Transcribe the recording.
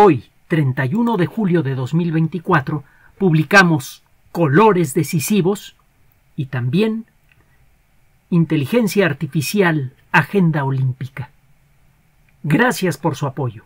Hoy, 31 de julio de 2024, publicamos Colores Decisivos y también Inteligencia Artificial, Agenda Olímpica. Gracias por su apoyo.